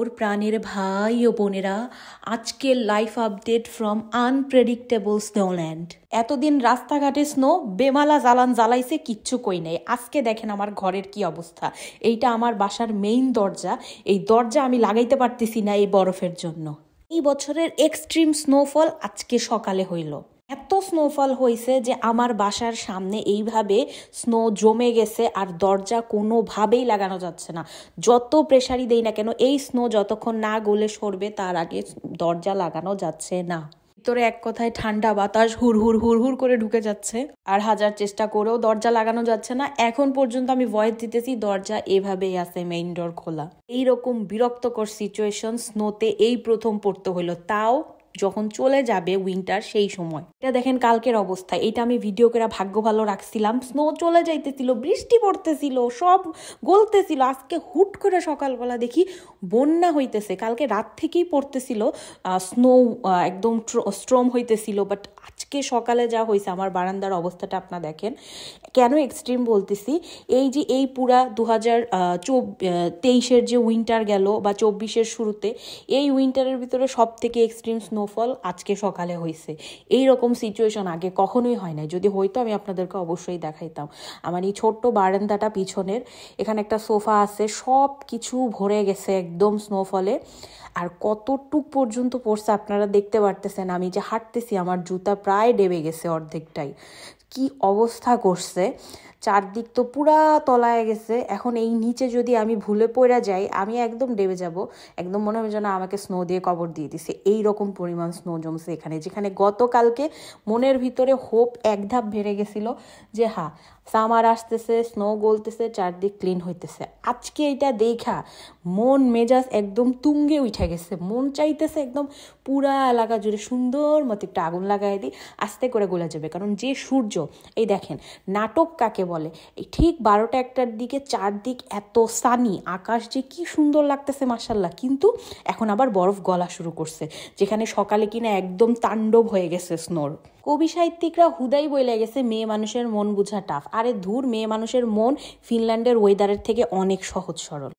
মোর প্রাণের ভাই ও বোনেরা আজকের life update from unpredictable snowland এতদিন রাস্তাঘাটে স্নো বেমালা জ্বালান জ্বালাইছে কিচ্ছু কই নেই আজকে দেখেন আমার ঘরের কি অবস্থা এইটা আমার বাসার মেইন দরজা এই দরজা আমি লাগাইতে পারতেছি না এই বরফের জন্য এই বছরের এক্সট্রিম স্নোফল আজকে সকালে হইল এত স্নোফল হয়েছে যে আমার বাসার সামনে এইভাবে স্নো জমে গেছে আর দরজা কোনোভাবেই লাগানো যাচ্ছে না যত প্রেশারই দেই না কেন এই স্নো যতক্ষণ না গলে সরবে তার আগে দরজা লাগানো যাচ্ছে না ভিতরে এক কথায় ঠান্ডা বাতাস হুর হুর হুর হুর করে ঢুকে যাচ্ছে আর হাজার চেষ্টা করেও দরজা লাগানো যাচ্ছে না এখন পর্যন্ত আমি ভয়েস দিতেছি দরজা এভাবেই আছে মেইন ডোর খোলা এইরকম বিরক্তকর সিচুয়েশন স্নোতে এই প্রথম পড়তে হলো তাও যখন চলে যাবে উইন্টার সেই সময় এটা দেখেন কালকের অবস্থা এটা আমি ভিডিও করে ভাগ্য ভালো রাখছিলাম স্নো চলে যাইতেছিল বৃষ্টি পড়তেছিল সব গলতেছিল আজকে হুট করে সকালবেলা দেখি বন্যা হইতেছে কালকে রাত থেকেই পড়তেছিল স্নো একদম স্ট্রম হইতেছিল বাট আজকে সকালে যা হয়েছে আমার বারান্দার অবস্থাটা আপনার দেখেন কেন এক্সট্রিম বলতেছি এই যে এই পুরা দু হাজার তেইশের যে উইন্টার গেল বা চব্বিশের শুরুতে এই উইন্টারের ভিতরে সব থেকে এক্সট্রিম স্নো স্নোফল আজকে সকালে হয়েছে এই রকম সিচুয়েশন আগে কখনোই হয় নাই যদি হইতো আমি আপনাদেরকে অবশ্যই দেখাইতাম আমার এই ছোট্ট বারান্দাটা পিছনের এখানে একটা সোফা আছে সব কিছু ভরে গেছে একদম স্নোফলে আর কতটুক পর্যন্ত পড়ছে আপনারা দেখতে পারতেছেন আমি যে হাঁটতেছি আমার জুতা প্রায় ডেবে গেছে অর্ধেকটাই কি অবস্থা করছে চারদিক তো পুরা তলায় গেছে এখন এই নিচে যদি আমি ভুলে পড়া যাই আমি একদম ডেবে যাব একদম মনে হবে যেন আমাকে স্নো দিয়ে কবর দিয়ে দিছে এই রকম পরিমাণ স্নো জমছে এখানে যেখানে গতকালকে মনের ভিতরে হোপ এক ধাপ বেড়ে গেছিল যে হ্যাঁ সামার আসতেছে স্নো গলতেছে চারদিক ক্লিন হইতেছে আজকে এটা দেখা মন মেজাজ একদম তুঙ্গে উঠে গেছে মন চাইতেছে একদম পুরা এলাকা জুড়ে সুন্দর মতো একটা আগুন লাগাই দিই আস্তে করে গোলা যাবে কারণ যে সূর্য এই দেখেন নাটক কাকে বলে এই ঠিক বারোটা একটার দিকে চারদিক এত সানি আকাশ যে কি সুন্দর লাগতেছে মার্শাল্লাহ কিন্তু এখন আবার বরফ গলা শুরু করছে যেখানে সকালে কিনা একদম তাণ্ডব হয়ে গেছে স্নোর কবি সাহিত্যিকরা হুদাই বইলে গেছে মেয়ে মানুষের মন বুঝা টাফ আরে ধূর মেয়ে মানুষের মন ফিনল্যান্ডের ওয়েদারের থেকে অনেক সহজ সরল